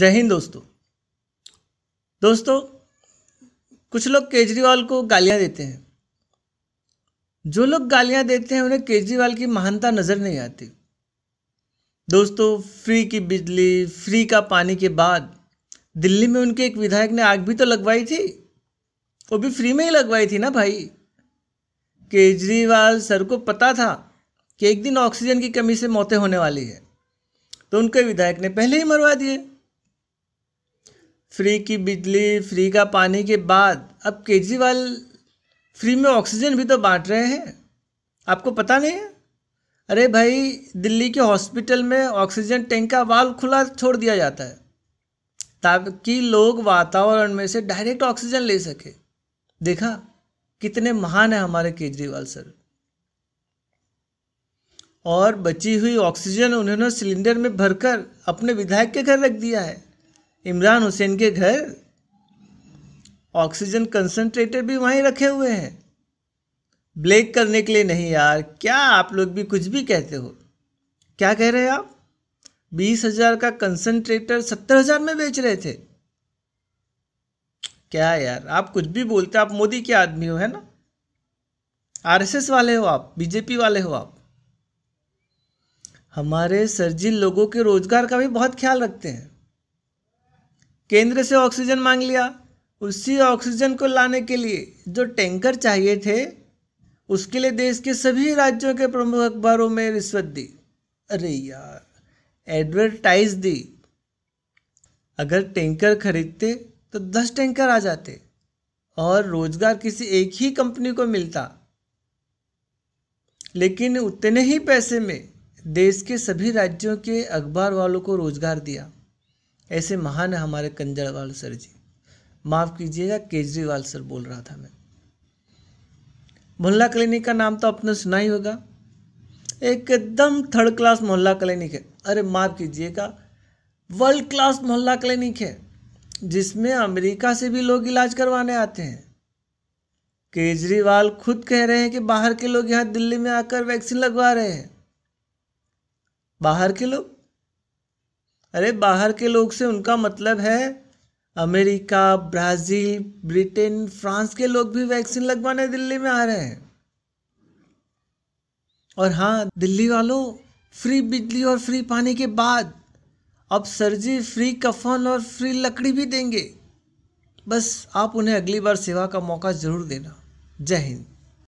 जय हिंद दोस्तों दोस्तों कुछ लोग केजरीवाल को गालियां देते हैं जो लोग गालियां देते हैं उन्हें केजरीवाल की महानता नज़र नहीं आती दोस्तों फ्री की बिजली फ्री का पानी के बाद दिल्ली में उनके एक विधायक ने आग भी तो लगवाई थी वो भी फ्री में ही लगवाई थी ना भाई केजरीवाल सर को पता था कि एक दिन ऑक्सीजन की कमी से मौतें होने वाली है तो उनके विधायक ने पहले ही मरवा दिए फ्री की बिजली फ्री का पानी के बाद अब केजरीवाल फ्री में ऑक्सीजन भी तो बांट रहे हैं आपको पता नहीं है अरे भाई दिल्ली के हॉस्पिटल में ऑक्सीजन टैंक का वाल खुला छोड़ दिया जाता है ताकि लोग वातावरण में से डायरेक्ट ऑक्सीजन ले सके देखा कितने महान है हमारे केजरीवाल सर और बची हुई ऑक्सीजन उन्होंने सिलेंडर में भरकर अपने विधायक के घर रख दिया है इमरान हुसैन के घर ऑक्सीजन कंसनट्रेटर भी वहीं रखे हुए हैं ब्लैक करने के लिए नहीं यार क्या आप लोग भी कुछ भी कहते हो क्या कह रहे हैं आप बीस हजार का कंसनट्रेटर सत्तर हजार में बेच रहे थे क्या यार आप कुछ भी बोलते आप मोदी के आदमी हो है ना आरएसएस वाले हो आप बीजेपी वाले हो आप हमारे सरजी लोगों के रोजगार का भी बहुत ख्याल रखते हैं केंद्र से ऑक्सीजन मांग लिया उसी ऑक्सीजन को लाने के लिए जो टैंकर चाहिए थे उसके लिए देश के सभी राज्यों के प्रमुख अखबारों में रिश्वत दी अरे यार एडवर्टाइज दी अगर टैंकर खरीदते तो दस टैंकर आ जाते और रोजगार किसी एक ही कंपनी को मिलता लेकिन उतने ही पैसे में देश के सभी राज्यों के अखबार वालों को रोजगार दिया ऐसे महान है हमारे कंजरवाल सर जी माफ़ कीजिएगा केजरीवाल सर बोल रहा था मैं मोहल्ला क्लिनिक का नाम तो आपने सुना ही होगा एकदम थर्ड क्लास मोहल्ला क्लिनिक है अरे माफ़ कीजिएगा वर्ल्ड क्लास मोहल्ला क्लिनिक है जिसमें अमेरिका से भी लोग इलाज करवाने आते हैं केजरीवाल खुद कह रहे हैं कि बाहर के लोग यहाँ दिल्ली में आकर वैक्सीन लगवा रहे हैं बाहर के लोग अरे बाहर के लोग से उनका मतलब है अमेरिका ब्राज़ील ब्रिटेन फ्रांस के लोग भी वैक्सीन लगवाने दिल्ली में आ रहे हैं और हाँ दिल्ली वालों फ्री बिजली और फ्री पानी के बाद अब सर जी फ्री कफन और फ्री लकड़ी भी देंगे बस आप उन्हें अगली बार सेवा का मौका ज़रूर देना जय हिंद